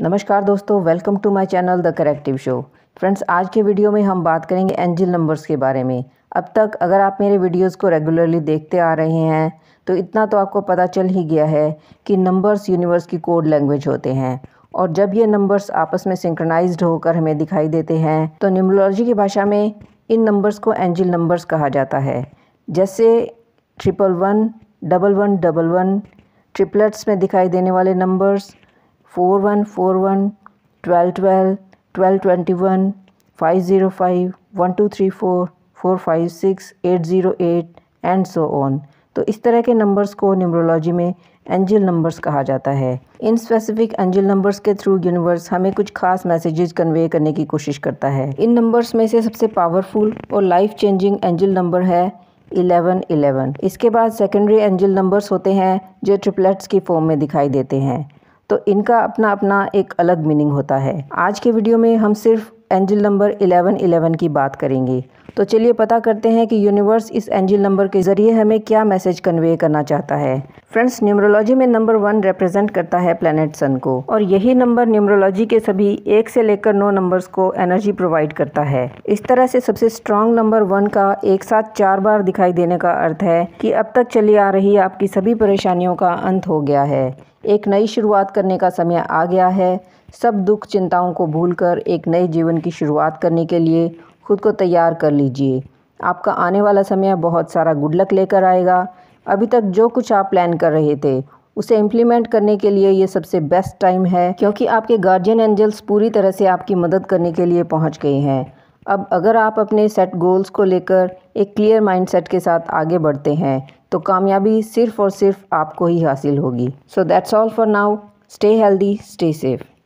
नमस्कार दोस्तों welcome to my channel the corrective show friends आज के वीडियो में हम बात करेंगे एंजिल नंबर्स के बारे में अब तक अगर आप मेरे वीडियोस को रेगुलरली देखते आ रहे हैं तो इतना तो आपको पता चल ही गया है कि नंबर्स यूनिवर्स की कोड लैंग्वेज होते हैं और जब ये नंबर्स आपस में सिंक्रनाइज होकर हमें दिखाई देते हैं तो न्यूमोलॉजी की भाषा में इन नंबर्स को एंजिल नंबर्स कहा जाता है जैसे triple one double one double one triplets में दिखाई देने वाले numbers four one four one twelve twelve twelve twenty one five zero five one two three four four five six eight zero eight and so on तो इस तरह के numbers को numerology में एंजल नंबर्स कहा जाता है इन स्पेसिफिक एंजल नंबर्स के थ्रू यूनिवर्स हमें कुछ खास मैसेजेस कन्वे करने की कोशिश करता है इन नंबर्स में से सबसे पावरफुल और लाइफ चेंजिंग एंजल नंबर है इलेवन इलेवन इसके बाद सेकेंडरी एंजल नंबर्स होते हैं जो ट्रिपलेट्स की फॉर्म में दिखाई देते हैं तो इनका अपना अपना एक अलग मीनिंग होता है आज के वीडियो में हम सिर्फ एंजल नंबर एलेवन की बात करेंगे तो चलिए पता करते हैं कि यूनिवर्स इस एंजल नंबर के ज़रिए हमें क्या मैसेज कन्वे करना चाहता है फ्रेंड्स न्यूमरोलॉजी में नंबर वन रिप्रेजेंट करता है प्लानट सन को और यही नंबर न्यूमरोलॉजी के सभी एक से लेकर नौ नंबर्स को एनर्जी प्रोवाइड करता है इस तरह से सबसे स्ट्रॉन्ग नंबर वन का एक साथ चार बार दिखाई देने का अर्थ है कि अब तक चली आ रही आपकी सभी परेशानियों का अंत हो गया है एक नई शुरुआत करने का समय आ गया है सब दुख चिंताओं को भूलकर एक नए जीवन की शुरुआत करने के लिए खुद को तैयार कर लीजिए आपका आने वाला समय बहुत सारा गुड लक लेकर आएगा अभी तक जो कुछ आप प्लान कर रहे थे उसे इम्प्लीमेंट करने के लिए ये सबसे बेस्ट टाइम है क्योंकि आपके गार्जियन एंजल्स पूरी तरह से आपकी मदद करने के लिए पहुंच गए हैं अब अगर आप अपने सेट गोल्स को लेकर एक क्लियर माइंडसेट के साथ आगे बढ़ते हैं तो कामयाबी सिर्फ और सिर्फ आपको ही हासिल होगी so that's all for now stay healthy stay safe